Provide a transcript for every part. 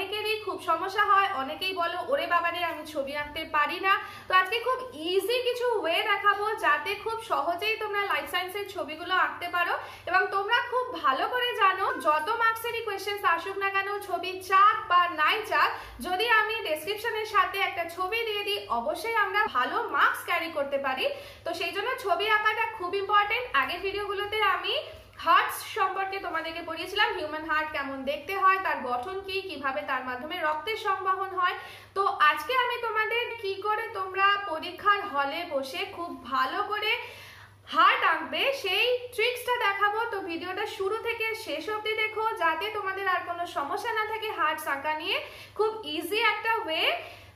অনেকেরই খুব সমস্যা হয় অনেকেই বলো ওরে বাবারে আমি ছবি আঁকতে পারি না তো আজকে খুব ইজি কিছু ওয়ে দেখাবো যাতে খুব সহজেই তোমরা লাইফ সায়েন্সের ছবিগুলো আঁকতে পারো এবং তোমরা খুব ভালো করে জানো যত মার্কসেরই কোয়েশ্চেন্স আসুক না কেন ছবি চাক বা নাই চাক যদি আমি ডেসক্রিপশানের সাথে একটা ছবি দিয়ে দিই অবশ্যই আমরা ভালো মার্কস ক্যারি করতে পারি তো সেই জন্য ছবি আঁকাটা খুব ইম্পর্টেন্ট আগের ভিডিওগুলোতে আমি হার্টস সম্পর্কে তোমাদেরকে পড়িয়েছিলাম হিউম্যান হার্ট কেমন দেখতে হয় তার গঠন কি কিভাবে তার মাধ্যমে রক্তের সংবহন হয় তো আজকে আমি তোমাদের কি করে তোমরা পরীক্ষার হলে বসে খুব ভালো করে হার্ট আঁকবে সেই ট্রিক্সটা দেখাবো তো ভিডিওটা শুরু থেকে শেষ অবধি দেখো যাতে তোমাদের আর কোনো সমস্যা না থাকে হার্ট আঁকা নিয়ে খুব ইজি একটা ওয়ে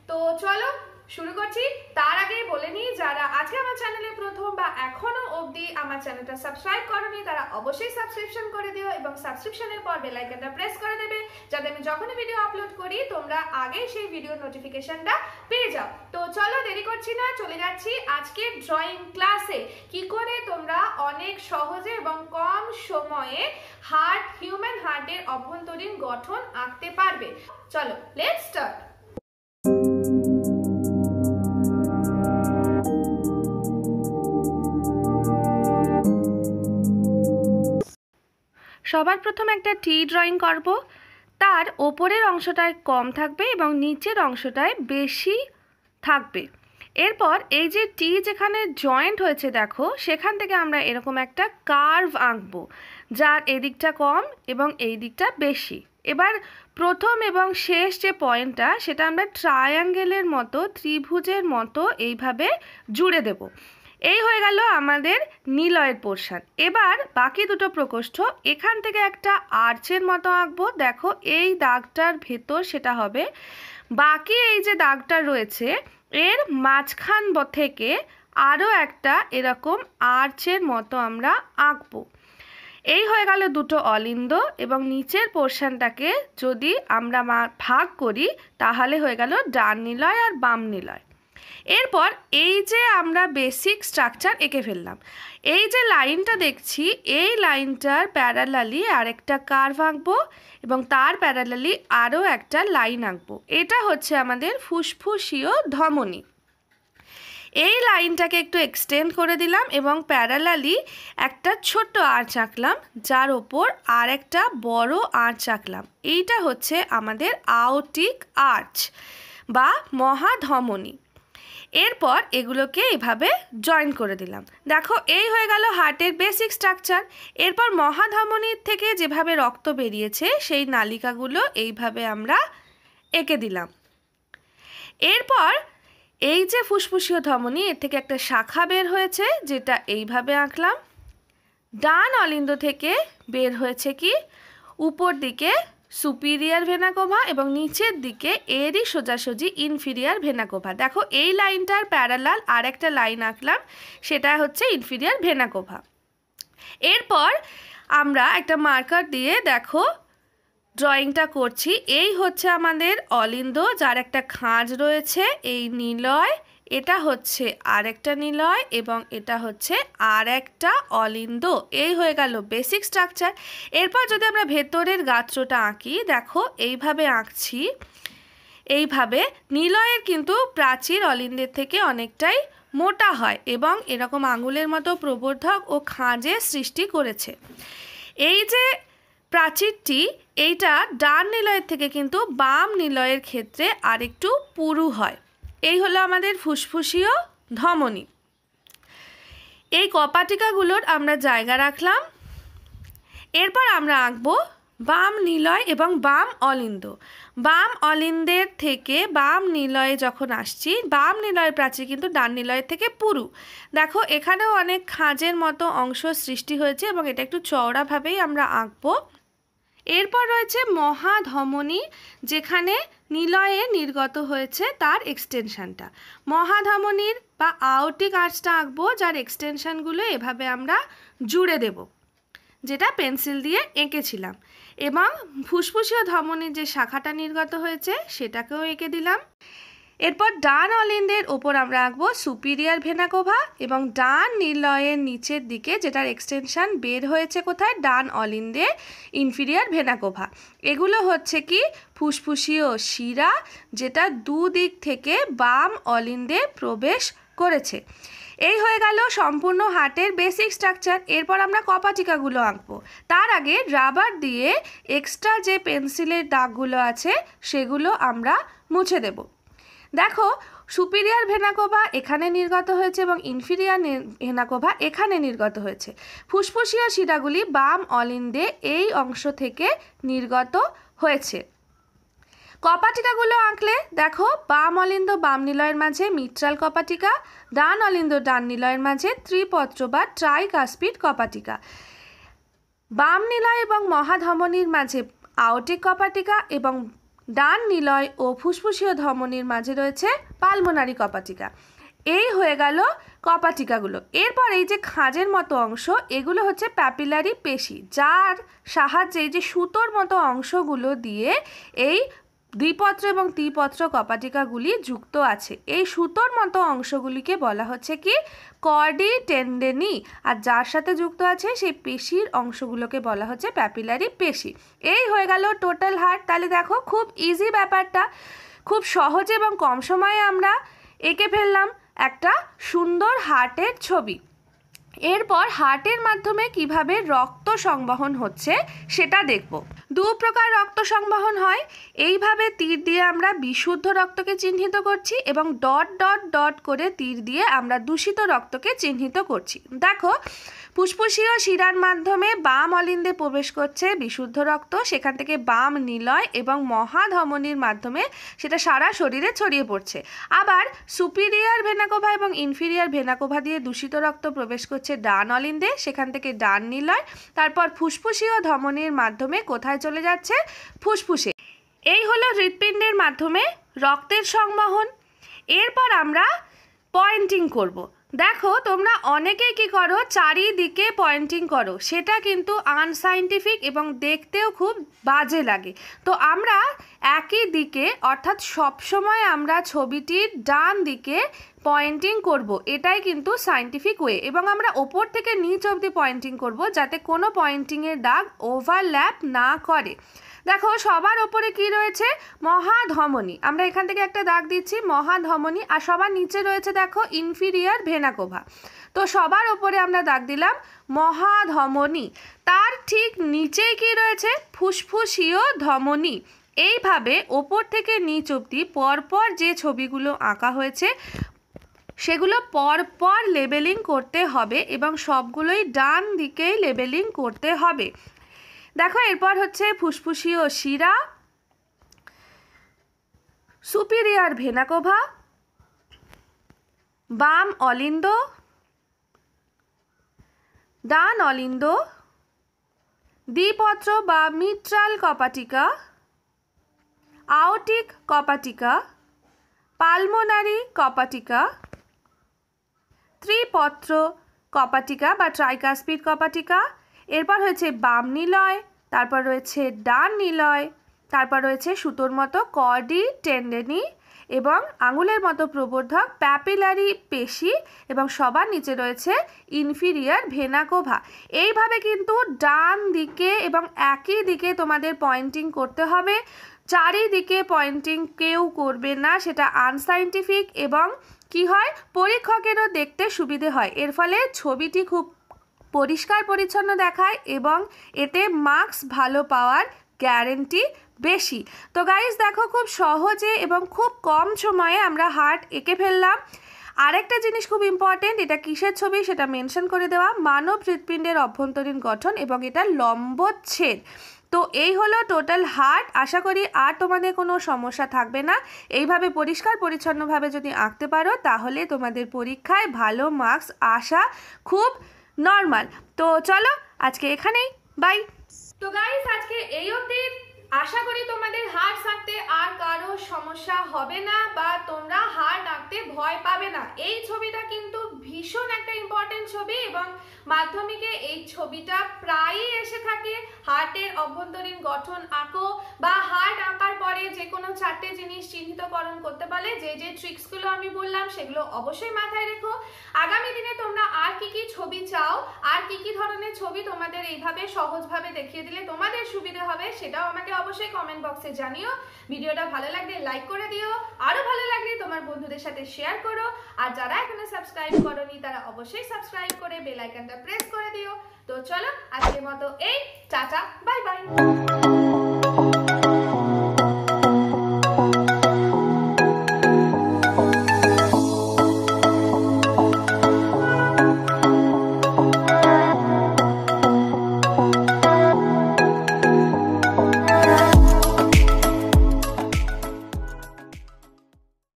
তো চলো শুরু করছি তার আগে বলে নিই যারা আজকে আমার চ্যানেলে প্রথম বা এখনো অবধি আমার চ্যানেলটা সাবস্ক্রাইব করনি তারা অবশ্যই সাবস্ক্রিপশন করে দিও এবং সাবস্ক্রিপশনের পর বেলাইকনটা প্রেস করে দেবে যাতে আমি যখনই ভিডিও আপলোড করি তোমরা আগে সেই ভিডিও নোটিফিকেশনটা পেয়ে যাও তো চলো দেরি করছি না চলে যাচ্ছি আজকে ড্রয়িং ক্লাসে কি করে তোমরা অনেক সহজে এবং কম সময়ে হার্ট হিউম্যান হার্টের অভ্যন্তরীণ গঠন আঁকতে পারবে চলো লেটস স্টার্ট সবার প্রথম একটা টি ড্রয়িং করব তার ওপরের অংশটায় কম থাকবে এবং নিচের অংশটায় বেশি থাকবে এরপর এই যে টি যেখানে জয়েন্ট হয়েছে দেখো সেখান থেকে আমরা এরকম একটা কার্ভ আঁকবো যার এদিকটা কম এবং এই দিকটা বেশি এবার প্রথম এবং শেষ যে পয়েন্টটা সেটা আমরা ট্রায়াঙ্গেলের মতো ত্রিভুজের মতো এইভাবে জুড়ে দেবো এই হয়ে গেল আমাদের নিলয়ের পোর্শান এবার বাকি দুটো প্রকোষ্ঠ এখান থেকে একটা আর্চের মতো আঁকবো দেখো এই দাগটার ভেতর সেটা হবে বাকি এই যে দাগটা রয়েছে এর মাঝখান থেকে আরও একটা এরকম আর্চের মতো আমরা আঁকবো এই হয়ে গেল দুটো অলিন্দ এবং নিচের পোর্শনটাকে যদি আমরা ভাগ করি তাহলে হয়ে গেল ডান নিলয় আর বাম নিলয় এরপর এই যে আমরা বেসিক স্ট্রাকচার এঁকে ফেললাম এই যে লাইনটা দেখছি এই লাইনটার প্যারালালি আরেকটা কার্ভ আঁকবো এবং তার প্যারালালি আরও একটা লাইন আঁকবো এটা হচ্ছে আমাদের ফুসফুসীয় ধমনী এই লাইনটাকে একটু এক্সটেন্ড করে দিলাম এবং প্যারালালি একটা ছোট্ট আঁচ আঁকলাম যার ওপর আর একটা বড় আঁচ আঁকলাম এইটা হচ্ছে আমাদের আউটিক আর্চ বা মহাধমনী এরপর এগুলোকে এভাবে জয়েন করে দিলাম দেখো এই হয়ে গেল হার্টের বেসিক স্ট্রাকচার এরপর মহাধমনির থেকে যেভাবে রক্ত বেরিয়েছে সেই নালিকাগুলো এইভাবে আমরা এঁকে দিলাম এরপর এই যে ফুসফুসীয় ধমনী এর থেকে একটা শাখা বের হয়েছে যেটা এইভাবে আঁকলাম ডান অলিন্দ থেকে বের হয়েছে কি উপর দিকে সুপিরিয়ার ভেনাকোভা এবং নিচের দিকে এরই সোজাসুজি ইনফিরিয়ার ভেনাকোভা দেখো এই লাইনটার প্যারালাল আর একটা লাইন আঁকলাম সেটা হচ্ছে ইনফিরিয়ার ভেনাকোভা এরপর আমরা একটা মার্কার দিয়ে দেখো ড্রয়িংটা করছি এই হচ্ছে আমাদের অলিন্দ যার একটা খাঁজ রয়েছে এই নিলয় এটা হচ্ছে আরেকটা নিলয় এবং এটা হচ্ছে আর একটা অলিন্দ এই হয়ে গেল বেসিক স্ট্রাকচার এরপর যদি আমরা ভেতরের গাত্রটা আঁকি দেখো এইভাবে আঁকছি এইভাবে নিলয়ের কিন্তু প্রাচীর অলিন্দের থেকে অনেকটাই মোটা হয় এবং এরকম আঙুলের মতো প্রবর্ধক ও খাঁজে সৃষ্টি করেছে এই যে প্রাচীরটি এইটা ডান নিলয়ের থেকে কিন্তু বাম নিলয়ের ক্ষেত্রে আরেকটু পুরু হয় এই হলো আমাদের ফুসফুসীয় ধমনী এই কপাটিকাগুলোর আমরা জায়গা রাখলাম এরপর আমরা আঁকবো বাম নিলয় এবং বাম অলিন্দ বাম অলিন্দের থেকে বাম নিলয়ে যখন আসছি বাম নিলয়ের প্রাচীর কিন্তু ডান নিলয়ের থেকে পুরু দেখো এখানেও অনেক খাঁজের মতো অংশ সৃষ্টি হয়েছে এবং এটা একটু চওড়াভাবেই আমরা আঁকবো এরপর রয়েছে মহাধমনি যেখানে নিলয়ে নির্গত হয়েছে তার এক্সটেনশানটা মহাধমনির বা আউটি কাজটা আঁকবো যার এক্সটেনশানগুলো এভাবে আমরা জুড়ে দেব যেটা পেন্সিল দিয়ে এঁকেছিলাম এবং ফুসফুসীয় ধমনির যে শাখাটা নির্গত হয়েছে সেটাকেও এঁকে দিলাম এরপর ডান অলিন্দের ওপর আমরা আঁকবো সুপিরিয়ার ভেনাকোভা এবং ডান নির্লয়ের নিচের দিকে যেটার এক্সটেনশান বের হয়েছে কোথায় ডান অলিন্দে ইনফিরিয়ার ভেনাকোভা এগুলো হচ্ছে কি ফুসফুসীয় শিরা যেটা দুদিক থেকে বাম অলিন্দে প্রবেশ করেছে এই হয়ে গেল সম্পূর্ণ হাটের বেসিক স্ট্রাকচার এরপর আমরা কপাটিকাগুলো আঁকবো তার আগে রাবার দিয়ে এক্সট্রা যে পেন্সিলের দাগগুলো আছে সেগুলো আমরা মুছে দেবো দেখো সুপিরিয়ার ভেনাকোভা এখানে নির্গত হয়েছে এবং ইনফিরিয়ার ভেনাকোভা এখানে নির্গত হয়েছে ফুসফুসীয় শিরাগুলি বাম অলিন্দে এই অংশ থেকে নির্গত হয়েছে কপাটিকাগুলো আঁকলে দেখো বাম অলিন্দ বাম নিলয়ের মাঝে মিট্রাল কপাটিকা ডান অলিন্দ ডান নিলয়ের মাঝে ত্রিপত্র বা ট্রাইকাস্পিড কপাটিকা বাম নিলয় এবং মহাধমনির মাঝে আউটিক কপাটিকা এবং ডান নিলয় ও ফুসফুসীয় ধমনির মাঝে রয়েছে পালমোনারি কপাটিকা এই হয়ে গেল কপাটিকাগুলো এরপর এই যে খাঁজের মতো অংশ এগুলো হচ্ছে প্যাপিলারি পেশি যার সাহায্যে এই যে সুতোর মতো অংশগুলো দিয়ে এই দ্বিপত্র এবং ত্রিপত্র কপাটিকাগুলি যুক্ত আছে এই সুতোর মতো অংশগুলিকে বলা হচ্ছে কি কর্ডি টেন্ডেনি আর যার সাথে যুক্ত আছে সেই পেশির অংশগুলোকে বলা হচ্ছে প্যাপিলারি পেশি এই হয়ে গেল টোটাল হার্ট তাহলে দেখো খুব ইজি ব্যাপারটা খুব সহজে এবং কম সময়ে আমরা এঁকে ফেললাম একটা সুন্দর হার্টের ছবি এরপর হার্টের মাধ্যমে কিভাবে রক্ত সংবহন হচ্ছে সেটা দেখব দু প্রকার রক্ত সংবহন হয় এইভাবে তীর দিয়ে আমরা বিশুদ্ধ রক্তকে চিহ্নিত করছি এবং ডট ডট ডট করে তীর দিয়ে আমরা দূষিত রক্তকে চিহ্নিত করছি দেখো ফুসফুসীয় শিরার মাধ্যমে বাম অলিন্দে প্রবেশ করছে বিশুদ্ধ রক্ত সেখান থেকে বাম নিলয় এবং মহাধমনির মাধ্যমে সেটা সারা শরীরে ছড়িয়ে পড়ছে আবার সুপিরিয়ার ভেনাকোভা এবং ইনফিরিয়ার ভেনাকোভা দিয়ে দূষিত রক্ত প্রবেশ করছে ডান অলিন্দে সেখান থেকে ডান নিলয় তারপর ফুসফুসীয় ধমনির মাধ্যমে কোথায় চলে যাচ্ছে ফুসফুসে এই হলো হৃৎপিণ্ডের মাধ্যমে রক্তের সংবহন এরপর আমরা পয়েন্টিং করব দেখো তোমরা অনেকেই কি করো চারিদিকে পয়েন্টিং করো সেটা কিন্তু আনসাইন্টিফিক এবং দেখতেও খুব বাজে লাগে তো আমরা একই দিকে অর্থাৎ সবসময় আমরা ছবিটির ডান দিকে পয়েন্টিং করব এটাই কিন্তু সাইন্টিফিক ওয়ে এবং আমরা ওপর থেকে নিচ অবধি পয়েন্টিং করব যাতে কোনো পয়েন্টিংয়ের দাগ ওভারল্যাপ না করে দেখো সবার ওপরে কি রয়েছে মহাধমনী আমরা এখান থেকে একটা দাগ দিচ্ছি মহাধমনী আর সবার নিচে রয়েছে দেখো ইনফিরিয়ার ভেনাকোভা তো সবার ওপরে আমরা দাগ দিলাম মহাধমনী তার ঠিক নিচেই কি রয়েছে ফুসফুসীয় ধমনী এইভাবে ওপর থেকে নিচ অবধি পরপর যে ছবিগুলো আঁকা হয়েছে সেগুলো পরপর লেবেলিং করতে হবে এবং সবগুলোই ডান দিকেই লেবেলিং করতে হবে দেখো এরপর হচ্ছে ফুসফুসীয় শিরা সুপিরিয়ার ভেনাকোভা বাম অলিন্দ ডান অলিন্দ দ্বিপত্র বা মিট্রাল কপাটিকা আউটিক কপাটিকা পালমোনারি কপাটিকা ত্রিপত্র কপাটিকা বা ট্রাইকাস্পিড কপাটিকা এরপর হয়েছে বাম নিলয় তারপর রয়েছে ডান নিলয় তারপর রয়েছে সুতোর মতো কডি টেন্ডেনি এবং আঙুলের মতো প্রবর্ধক প্যাপিলারি পেশি এবং সবার নিচে রয়েছে ইনফিরিয়ার ভেনাকোভা এইভাবে কিন্তু ডান দিকে এবং একই দিকে তোমাদের পয়েন্টিং করতে হবে চারিদিকে পয়েন্টিং কেউ করবে না সেটা আনসাইন্টিফিক এবং কি হয় পরীক্ষকেরও দেখতে সুবিধে হয় এর ফলে ছবিটি খুব পরিষ্কার পরিচ্ছন্ন দেখায় এবং এতে মাক্স ভালো পাওয়ার গ্যারেন্টি বেশি তো গাইজ দেখো খুব সহজে এবং খুব কম সময়ে আমরা হার্ট এঁকে ফেললাম আরেকটা জিনিস খুব ইম্পর্টেন্ট এটা কিসের ছবি সেটা মেনশন করে দেওয়া মানব হৃৎপিণ্ডের অভ্যন্তরীণ গঠন এবং এটা লম্বচ্ছেদ তো এই হলো টোটাল হার্ট আশা করি আর তোমাদের কোনো সমস্যা থাকবে না এইভাবে পরিষ্কার পরিচ্ছন্নভাবে যদি আঁকতে পারো তাহলে তোমাদের পরীক্ষায় ভালো মার্কস আসা খুব নর্মাল তো চলো আজকে এখানেই বাই তো গাইস আজকে এই অবধি আশা করি তোমাদের হাড় সাঁকতে আর কারো সমস্যা হবে না বা তোমরা হাড় নাকতে ভয় পাবে না এই ছবিটা কিন্তু ভীষণ একটা ইম্পর্টেন্ট ছবি এবং মাধ্যমিকে এই ছবিটা প্রায়ই এসে থাকে হার্টের অভ্যন্তরীণ গঠন আঁকো বা হার্ট আঁকার পরে যে কোনো চারটে জিনিস চিহ্নিতকরণ করতে পারলে যে যে ট্রিক্সগুলো আমি বললাম সেগুলো অবশ্যই মাথায় রেখো আগামী দিনে তোমরা কি ছবি চাও আর কি কি ধরনের ছবি তোমাদের এইভাবে সহজভাবে দেখিয়ে দিলে তোমাদের সুবিধে হবে সেটাও আমাকে অবশ্যই কমেন্ট বক্সে জানিও ভিডিওটা ভালো লাগলে লাইক করে দিও আরও ভালো লাগলে তোমার বন্ধুদের সাথে শেয়ার করো আর যারা এখনো সাবস্ক্রাইব করনি তারা অবশ্যই সাবস্ক্রাইব করে বেল আইকনটা প্রেস করে দিও তো চলো আজকের মতো এই টাটা বাই বাই